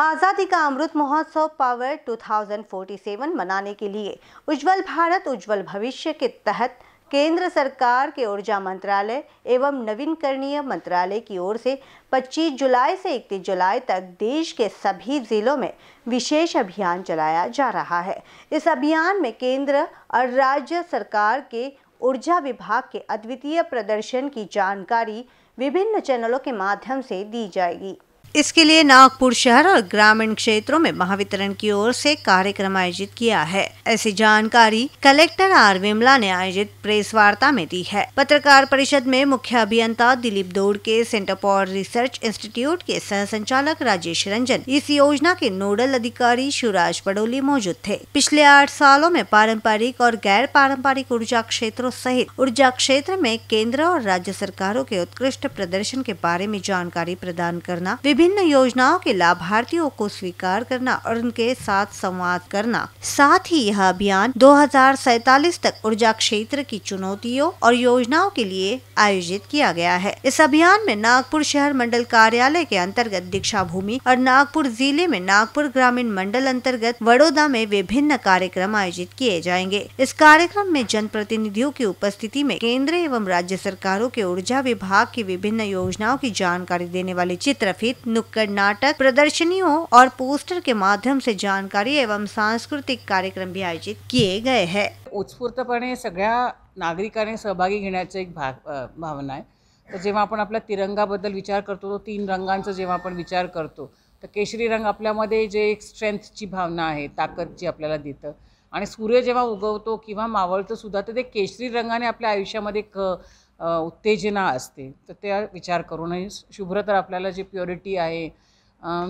आज़ादी का अमृत महोत्सव पावर 2047 मनाने के लिए उज्जवल भारत उज्जवल भविष्य के तहत केंद्र सरकार के ऊर्जा मंत्रालय एवं नवीनकरणीय मंत्रालय की ओर से 25 जुलाई से 31 जुलाई तक देश के सभी जिलों में विशेष अभियान चलाया जा रहा है इस अभियान में केंद्र और राज्य सरकार के ऊर्जा विभाग के अद्वितीय प्रदर्शन की जानकारी विभिन्न चैनलों के माध्यम से दी जाएगी इसके लिए नागपुर शहर और ग्रामीण क्षेत्रों में महावितरण की ओर से कार्यक्रम आयोजित किया है ऐसी जानकारी कलेक्टर आर विमला ने आयोजित प्रेस वार्ता में दी है पत्रकार परिषद में मुख्य अभियंता दिलीप दौड़ के सेंटर फॉर रिसर्च इंस्टीट्यूट के सह संचालक राजेश रंजन इस योजना के नोडल अधिकारी शिवराज पडोली मौजूद थे पिछले आठ सालों में पारंपरिक और गैर पारंपरिक ऊर्जा क्षेत्रों सहित ऊर्जा क्षेत्र में केंद्र और राज्य सरकारों के उत्कृष्ट प्रदर्शन के बारे में जानकारी प्रदान करना विभिन्न योजनाओं के लाभार्थियों को स्वीकार करना और उनके साथ संवाद करना साथ ही यह अभियान दो तक ऊर्जा क्षेत्र की चुनौतियों और योजनाओं के लिए आयोजित किया गया है इस अभियान में नागपुर शहर मंडल कार्यालय के अंतर्गत दीक्षा भूमि और नागपुर जिले में नागपुर ग्रामीण मंडल अंतर्गत वडोदा में विभिन्न कार्यक्रम आयोजित किए जाएंगे इस कार्यक्रम में जन प्रतिनिधियों की उपस्थिति में केंद्र एवं राज्य सरकारों के ऊर्जा विभाग की विभिन्न योजनाओं की जानकारी देने वाले चित्रफित नुक्कड़ नाटक प्रदर्शनियों और पोस्टर के माध्यम से जानकारी एवं सांस्कृतिक कार्यक्रम भी आयोजित किए गए हैं उत्स्फूर्तपणे सगळ्या नागरिकाने सहभागी घेण्याचा एक भाग भावना आहे तर जेव्हा आपण आपल्या तिरंगाबद्दल विचार करतो तो तीन रंगांचा जेव्हा आपण विचार करतो तर केशरी रंग आपल्यामध्ये जे एक स्ट्रेंथची भावना आहे ताकद जी आपल्याला देतं आणि सूर्य जेव्हा उगवतो किंवा मावळतो सुद्धा तर ते केशरी रंगाने आपल्या आयुष्यामध्ये एक उत्तेजना असते तर त्या विचार करूनही शुभ्र तर आपल्याला जे प्युरिटी आहे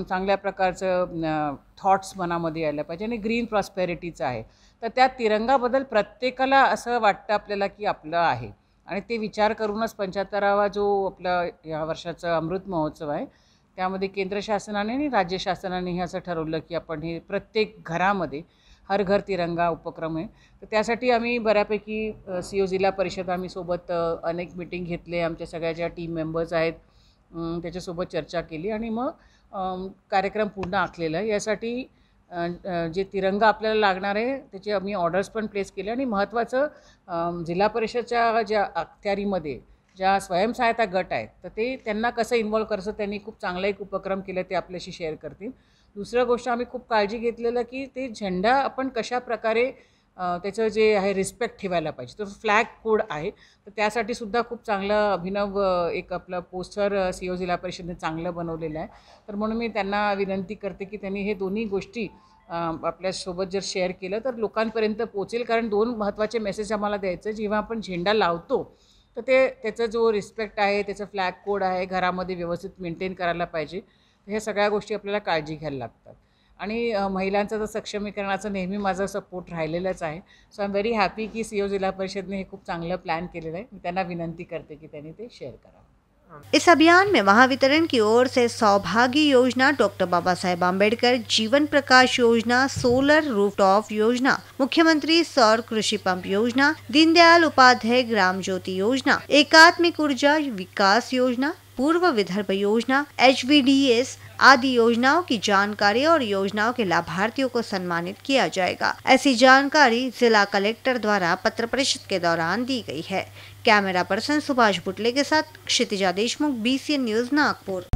चांगल्या प्रकारचं थॉट्स मनामध्ये यायला पाहिजे आणि ग्रीन प्रॉस्पेरिटीचं आहे तर त्या तिरंगाबद्दल प्रत्येकाला असं वाटतं आपल्याला की आपलं आहे आणि ते विचार करूनच पंच्याहत्तरावा जो आपला या वर्षाचा अमृत महोत्सव आहे त्यामध्ये केंद्र शासनाने आणि राज्य शासनाने हे असं ठरवलं की आपण हे प्रत्येक घरामध्ये हर घर तिरंगा उपक्रम आहे तर त्यासाठी आम्ही बऱ्यापैकी सी ओ जिल्हा परिषद आम्ही सोबत अनेक मिटिंग घेतले आमच्या सगळ्या ज्या टीम मेंबर्स आहेत त्याच्यासोबत चर्चा केली आणि मग कार्यक्रम पूर्ण आखलेला आहे यासाठी जे तिरंगा आपल्याला लागणार आहे त्याचे आम्ही ऑर्डर्स पण प्लेस केले आणि महत्त्वाचं जिल्हा परिषदच्या ज्या अखत्यारीमध्ये ज्या स्वयंसहायता गट आहेत तर ते त्यांना कसं इन्व्हॉल्व करायचं त्यांनी खूप चांगला एक उपक्रम केला ते आपल्याशी शेअर करतील दुसरं गोष्ट आम्ही खूप काळजी घेतलेलं की ते झेंडा आपण कशा प्रकारे त्याचं जे आहे रिस्पेक्ट ठेवायला पाहिजे तो फ्लॅग कोड आहे तर त्यासाठी सुद्धा खूप चांगलं अभिनव एक आपलं पोस्टर सी ओ जिल्हा परिषदेने चांगलं बनवलेलं आहे तर म्हणून मी त्यांना विनंती करते की त्यांनी हे दोन्ही गोष्टी आपल्यासोबत जर शेअर केलं तर लोकांपर्यंत पोचेल कारण दोन महत्त्वाचे मेसेज आम्हाला द्यायचं जेव्हा आपण झेंडा लावतो तर ते त्याचा जो रिस्पेक्ट आहे त्याचा फ्लॅग कोड आहे घरामध्ये व्यवस्थित मेंटेन करायला पाहिजे ह्या सगळ्या गोष्टी आपल्याला काळजी घ्यायला लागतात आणि महिलांचं तर सक्षमीकरणाचं नेहमी माझा सपोर्ट राहिलेलाच आहे so I am very happy की सीओ e जिल्हा परिषदने हे खूप चांगलं प्लॅन केलेलं आहे मी त्यांना विनंती करते की त्यांनी ते शेअर करा इस अभियान में महावितरण की ओर से सौभाग्य योजना डॉक्टर बाबा साहेब आम्बेडकर जीवन प्रकाश योजना सोलर रूफटॉप योजना मुख्यमंत्री सौर कृषि पंप योजना दीनदयाल उपाध्याय ग्राम ज्योति योजना एकात्मिक ऊर्जा विकास योजना पूर्व विदर्भ योजना एच आदि योजनाओं की जानकारी और योजनाओं के लाभार्थियों को सम्मानित किया जाएगा ऐसी जानकारी जिला कलेक्टर द्वारा पत्र परिषद के दौरान दी गई है कैमरा पर्सन सुभाष बुटले के साथ क्षितिजा देशमुख बी न्यूज नागपुर